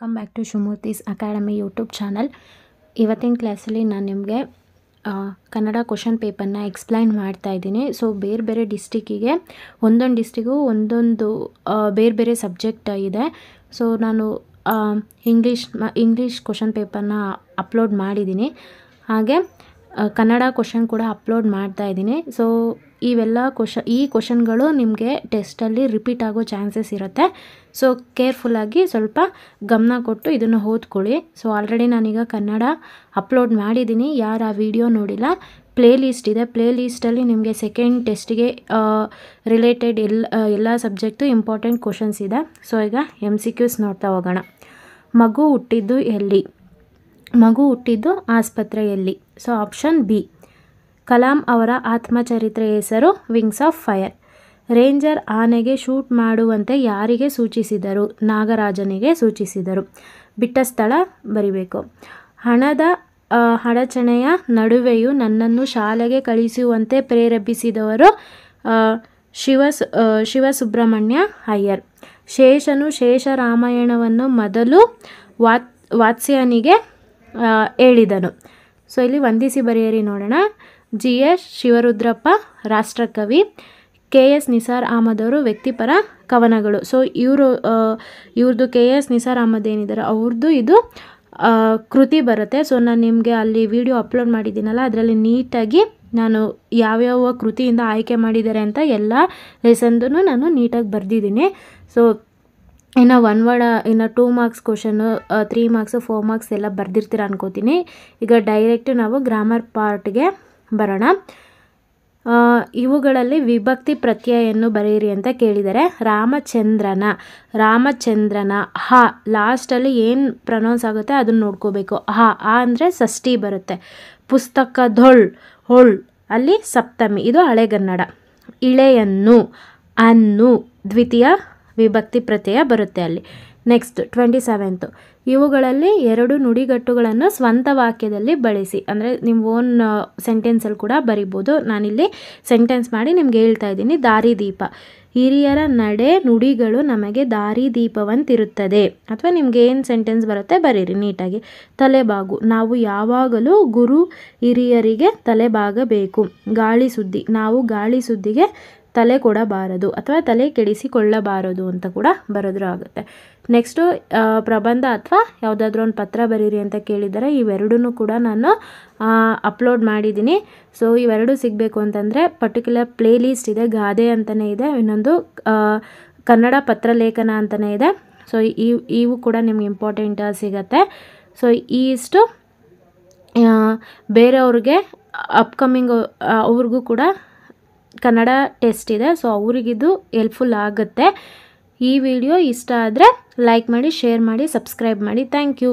welcome back to Shivamurthy's academy YouTube channel ಇವತ್ತಿನ ಕ್ಲಾಸಲ್ಲಿ ನಾನು ನಿಮಗೆ ಕನ್ನಡ ಕ್ವಶನ್ ಪೇಪರ್ನ ಎಕ್ಸ್ಪ್ಲೈನ್ ಮಾಡ್ತಾ ಇದ್ದೀನಿ ಸೊ ಬೇರೆ ಬೇರೆ ಡಿಸ್ಟಿಕ್ಕಿಗೆ ಒಂದೊಂದು ಡಿಸ್ಟಿಕ್ಗೂ ಒಂದೊಂದು ಬೇರೆ ಬೇರೆ ಸಬ್ಜೆಕ್ಟ್ ಇದೆ ಸೊ ನಾನು ಇಂಗ್ಲೀಷ್ ಇಂಗ್ಲೀಷ್ ಕ್ವಶನ್ ಪೇಪರ್ನ ಅಪ್ಲೋಡ್ ಮಾಡಿದ್ದೀನಿ ಹಾಗೆ ಕನ್ನಡ ಕ್ವಶನ್ ಕೂಡ ಅಪ್ಲೋಡ್ ಮಾಡ್ತಾ ಇದ್ದೀನಿ ಸೊ ಇವೆಲ್ಲ ಕ್ವಶ ಈ ಕ್ವಶನ್ಗಳು ನಿಮಗೆ ಟೆಸ್ಟಲ್ಲಿ ರಿಪೀಟ್ ಆಗೋ ಚಾನ್ಸಸ್ ಇರುತ್ತೆ ಸೊ ಕೇರ್ಫುಲ್ಲಾಗಿ ಸ್ವಲ್ಪ ಗಮನ ಕೊಟ್ಟು ಇದನ್ನು ಓದ್ಕೊಳ್ಳಿ ಸೊ ಆಲ್ರೆಡಿ ನಾನೀಗ ಕನ್ನಡ ಅಪ್ಲೋಡ್ ಮಾಡಿದ್ದೀನಿ ಯಾರು ಆ ವಿಡಿಯೋ ನೋಡಿಲ್ಲ ಪ್ಲೇ ಲಿಸ್ಟ್ ಇದೆ ಪ್ಲೇ ಲಿಸ್ಟಲ್ಲಿ ನಿಮಗೆ ಸೆಕೆಂಡ್ ಟೆಸ್ಟಿಗೆ ರಿಲೇಟೆಡ್ ಎಲ್ಲ ಎಲ್ಲ ಸಬ್ಜೆಕ್ಟು ಇಂಪಾರ್ಟೆಂಟ್ ಕ್ವಶನ್ಸ್ ಇದೆ ಸೊ ಈಗ ಎಮ್ ಸಿ ಕ್ಯೂಸ್ ನೋಡ್ತಾ ಹೋಗೋಣ ಮಗು ಹುಟ್ಟಿದ್ದು ಎಲ್ಲಿ ಮಗು ಹುಟ್ಟಿದ್ದು ಆಸ್ಪತ್ರೆಯಲ್ಲಿ ಸೊ ಆಪ್ಷನ್ ಬಿ ಕಲಾಂ ಅವರ ಆತ್ಮಚರಿತ್ರೆ ಹೆಸರು ವಿಂಗ್ಸ್ ಆಫ್ ಫೈರ್ ರೇಂಜರ್ ಆನೆಗೆ ಶೂಟ್ ಮಾಡುವಂತೆ ಯಾರಿಗೆ ಸೂಚಿಸಿದರು ನಾಗರಾಜನಿಗೆ ಸೂಚಿಸಿದರು ಬಿಟ್ಟ ಸ್ಥಳ ಬರಿಬೇಕು ಹಣದ ಅಡಚಣೆಯ ನಡುವೆಯೂ ನನ್ನನ್ನು ಶಾಲೆಗೆ ಕಳಿಸುವಂತೆ ಪ್ರೇರೇಪಿಸಿದವರು ಶಿವ ಶಿವಸುಬ್ರಹ್ಮಣ್ಯ ಅಯ್ಯರ್ ಶೇಷನು ಶೇಷ ರಾಮಾಯಣವನ್ನು ಮೊದಲು ವಾತ್ ವಾತ್ಸ್ಯನಿಗೆ ಹೇಳಿದನು ಸೊ ಇಲ್ಲಿ ವಂದಿಸಿ ಬರೆಯಿರಿ ನೋಡೋಣ ಜಿ ಎಸ್ ಶಿವರುದ್ರಪ್ಪ ರಾಷ್ಟ್ರಕವಿ ಕೆ ಎಸ್ ನಿಸಾರ್ ಅಹಮದ್ ಅವರು ವ್ಯಕ್ತಿಪರ ಕವನಗಳು ಸೊ ಇವರು ಇವ್ರದ್ದು ಕೆ ಎಸ್ ನಿಸಾರ್ ಅಹಮದ್ ಏನಿದ್ದಾರೆ ಅವ್ರದ್ದು ಇದು ಕೃತಿ ಬರುತ್ತೆ ಸೊ ನಾನು ನಿಮಗೆ ಅಲ್ಲಿ ವಿಡಿಯೋ ಅಪ್ಲೋಡ್ ಮಾಡಿದ್ದೀನಲ್ಲ ಅದರಲ್ಲಿ ನೀಟಾಗಿ ನಾನು ಯಾವ್ಯಾವ ಕೃತಿಯಿಂದ ಆಯ್ಕೆ ಮಾಡಿದ್ದಾರೆ ಅಂತ ಎಲ್ಲ ಲೆಸನ್ದು ನಾನು ನೀಟಾಗಿ ಬರೆದಿದ್ದೀನಿ ಸೊ ಇನ್ನು ಒನ್ ವರ್ಡ್ ಇನ್ನು two marks question three marks four marks ಎಲ್ಲ ಬರೆದಿರ್ತೀರ ಅನ್ಕೋತೀನಿ ಈಗ ಡೈರೆಕ್ಟ್ ನಾವು ಗ್ರಾಮರ್ ಪಾರ್ಟ್ಗೆ ಬರೋಣ ಇವುಗಳಲ್ಲಿ ವಿಭಕ್ತಿ ಪ್ರತ್ಯಯವನ್ನು ಬರೆಯಿರಿ ಅಂತ ಕೇಳಿದರೆ ರಾಮಚಂದ್ರನ ರಾಮಚಂದ್ರನ ಹ ಲಾಸ್ಟಲ್ಲಿ ಏನು ಪ್ರೊನೌನ್ಸ್ ಆಗುತ್ತೆ ಅದನ್ನು ನೋಡ್ಕೋಬೇಕು ಹ ಆ ಅಂದರೆ ಷಷ್ಠಿ ಬರುತ್ತೆ ಪುಸ್ತಕದೊಳ್ ಹೊಳ್ ಅಲ್ಲಿ ಸಪ್ತಮಿ ಇದು ಹಳೆಗನ್ನಡ ಇಳೆಯನ್ನು ಅನ್ನು ದ್ವಿತೀಯ ವಿಭಕ್ತಿ ಪ್ರತ್ಯಯ ಬರುತ್ತೆ ಅಲ್ಲಿ ನೆಕ್ಸ್ಟ್ ಟ್ವೆಂಟಿ ಸೆವೆಂತ್ ಇವುಗಳಲ್ಲಿ ಎರಡು ನುಡಿಗಟ್ಟುಗಳನ್ನು ಸ್ವಂತ ವಾಕ್ಯದಲ್ಲಿ ಬಳಸಿ ಅಂದರೆ ನಿಮ್ಮ ಓನ್ ಸೆಂಟೆನ್ಸಲ್ಲಿ ಕೂಡ ಬರಿಬೋದು ನಾನಿಲ್ಲಿ ಸೆಂಟೆನ್ಸ್ ಮಾಡಿ ನಿಮ್ಗೆ ಹೇಳ್ತಾ ಇದ್ದೀನಿ ದಾರಿದೀಪ ಹಿರಿಯರ ನಡೆ ನುಡಿಗಳು ನಮಗೆ ದಾರಿದೀಪವಂತಿರುತ್ತದೆ ಅಥವಾ ನಿಮ್ಗೆ ಏನು ಸೆಂಟೆನ್ಸ್ ಬರುತ್ತೆ ಬರೀರಿ ನೀಟಾಗಿ ತಲೆಬಾಗು ನಾವು ಯಾವಾಗಲೂ ಗುರು ಹಿರಿಯರಿಗೆ ತಲೆಬಾಗಬೇಕು ಗಾಳಿ ಸುದ್ದಿ ನಾವು ಗಾಳಿ ಸುದ್ದಿಗೆ ತಲೆ ಕೊಡಬಾರದು ಅಥವಾ ತಲೆ ಕೆಡಿಸಿಕೊಳ್ಳಬಾರದು ಅಂತ ಕೂಡ ಬರೆದ್ರು ಆಗುತ್ತೆ ನೆಕ್ಸ್ಟು ಪ್ರಬಂಧ ಅಥವಾ ಯಾವುದಾದ್ರೂ ಒಂದು ಪತ್ರ ಬರೀರಿ ಅಂತ ಕೇಳಿದರೆ ಇವೆರಡೂ ಕೂಡ ನಾನು ಅಪ್ಲೋಡ್ ಮಾಡಿದ್ದೀನಿ ಸೊ ಇವೆರಡೂ ಸಿಗಬೇಕು ಅಂತಂದರೆ ಪರ್ಟಿಕ್ಯುಲರ್ ಪ್ಲೇ ಲಿಸ್ಟ್ ಇದೆ ಗಾದೆ ಅಂತಲೇ ಇದೆ ಇನ್ನೊಂದು ಕನ್ನಡ ಪತ್ರಲೇಖನ ಅಂತಲೇ ಇದೆ ಸೊ ಈ ಇವು ಕೂಡ ನಿಮ್ಗೆ ಇಂಪಾರ್ಟೆಂಟ್ ಸಿಗತ್ತೆ ಸೊ ಈ ಇಷ್ಟು ಬೇರೆಯವ್ರಿಗೆ ಅಪ್ಕಮಿಂಗ್ ಅವ್ರಿಗೂ ಕೂಡ ಕನ್ನಡ ಟೆಸ್ಟ್ ಇದೆ ಸೊ ಅವರಿಗಿದು ಹೆಲ್ಪ್ಫುಲ್ ಆಗುತ್ತೆ ಈ ವಿಡಿಯೋ ಇಷ್ಟ ಆದರೆ ಲೈಕ್ ಮಾಡಿ ಶೇರ್ ಮಾಡಿ ಸಬ್ಸ್ಕ್ರೈಬ್ ಮಾಡಿ ಥ್ಯಾಂಕ್ ಯು